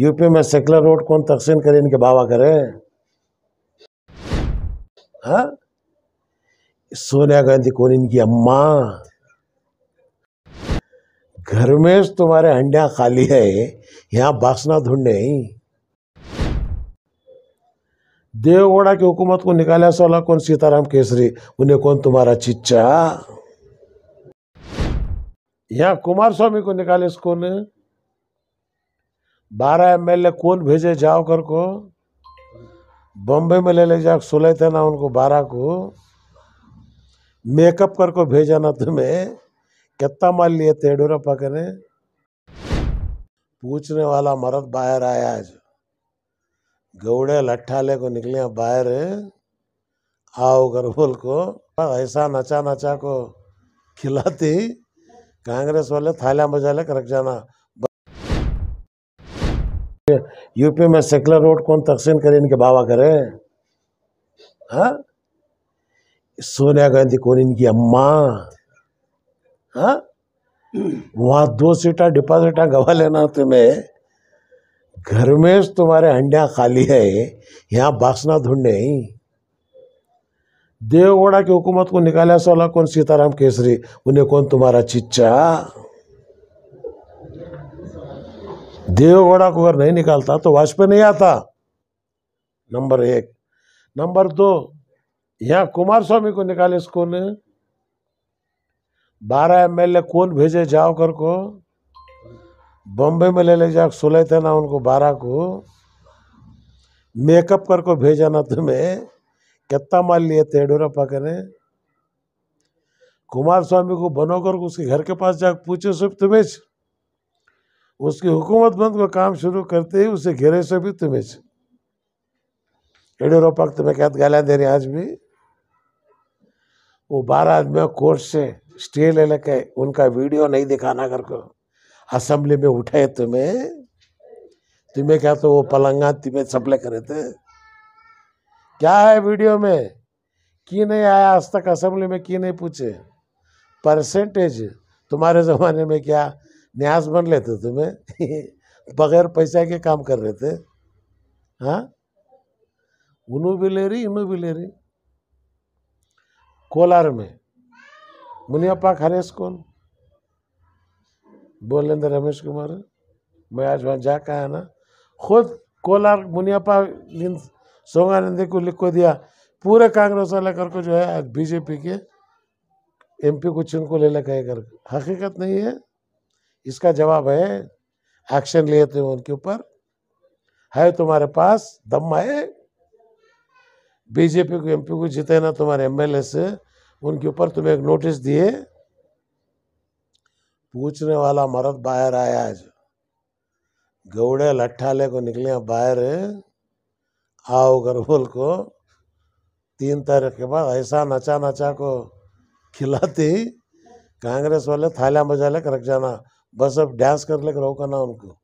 UP में secular road कौन तकसीम करे इनके बाबा करे हाँ? सोनिया गांधी कौन इनकी अम्मा घर में तो तुम्हारे हंडिया खाली है यहां बासना ढूंढने देवगौड़ा की हुकूमत को निकाला सोला कौन सीताराम केसरी उन्हें कौन तुम्हारा चिच्चा यहाँ कुमार स्वामी को निकाले कौन बारह एम ए कौन भेजे जाओ कर को बॉम्बे में ले ले जाओ सोलह थे ना उनको बारह को मेकअप को भेजा ना तुम्हें कितना माल लिए थे येडोरप्पा ने पूछने वाला मर्द बाहर आया आज गौड़े लट्ठा ले को निकले बाहर आओ बोल को ऐसा नचा नचा को खिलाती कांग्रेस वाले थाला बजा ले रख जाना यूपी में सेकुलर रोड कौन तकसीम करे इनके बाबा करे हाँ? सोनिया गांधी कौन इनकी अम्मा हाँ? वहां दो सीटा डिपॉजिटा गवा लेना तुम्हें घर में तुम्हारे हंडिया खाली है यहां बासना ढूंढने देवगौड़ा की हुकूमत को निकाला सोलह कौन सीताराम केसरी उन्हें कौन तुम्हारा चिच्चा देवगौड़ा को अगर नहीं निकालता तो वाजपेयी नहीं आता नंबर एक नंबर दो यहाँ कुमार स्वामी को निकाले इसको ने बारह एम कौन भेजे जाओ कर को बॉम्बे में ले ले जा सोलह थे ना उनको बारह को मेकअप कर को भेजा ना तुम्हें कितना माल लिए थे येडोरप्पा के ने कुमार स्वामी को बनोकर उसके घर के पास जाकर पूछे सिर्फ तुम्हें उसकी हुकूमत बंद को काम शुरू करते ही उसे घेरे से भी तुम्हें से को तुम्हें क्या गालियां दे रहे आज भी वो बारह आदमी कोर्ट से स्टे ले लेके उनका वीडियो नहीं दिखाना को असेंबली में उठे तुम्हें तुम्हें क्या तो वो पलंगा तुम्हें सप्ले करे थे क्या है वीडियो में की नहीं आया आज तक असेंबली में की नहीं पूछे परसेंटेज तुम्हारे ज़माने में क्या न्यास बन लेते तुम्हें बगैर पैसा के काम कर रहे थे हाँ उन्हों भी ले रही इन्हों भी ले रही कोलार में मुनियप्पा खरेस कौन बोलेंगे रमेश कुमार मैं आज वहाँ जा का है ना खुद कोलार मुनियप्पा सोंगानंदे को लिख को दिया पूरे कांग्रेस वाले करके जो है आज बीजेपी के एमपी कुछ को ले करके हकीकत नहीं है इसका जवाब है एक्शन लिए थे उनके ऊपर है तुम्हारे पास दम है बीजेपी को एमपी को जीते ना तुम्हारे एमएलए से उनके ऊपर तुम्हें एक नोटिस दिए पूछने वाला मरद बाहर आया आज गौड़े ले को निकले बाहर आओ गरबोल को तीन तारीख के बाद ऐसा नचा नचा को खिलाती कांग्रेस वाले थाला बजा लेकर रख जाना बस अब डांस करने का का ना उनको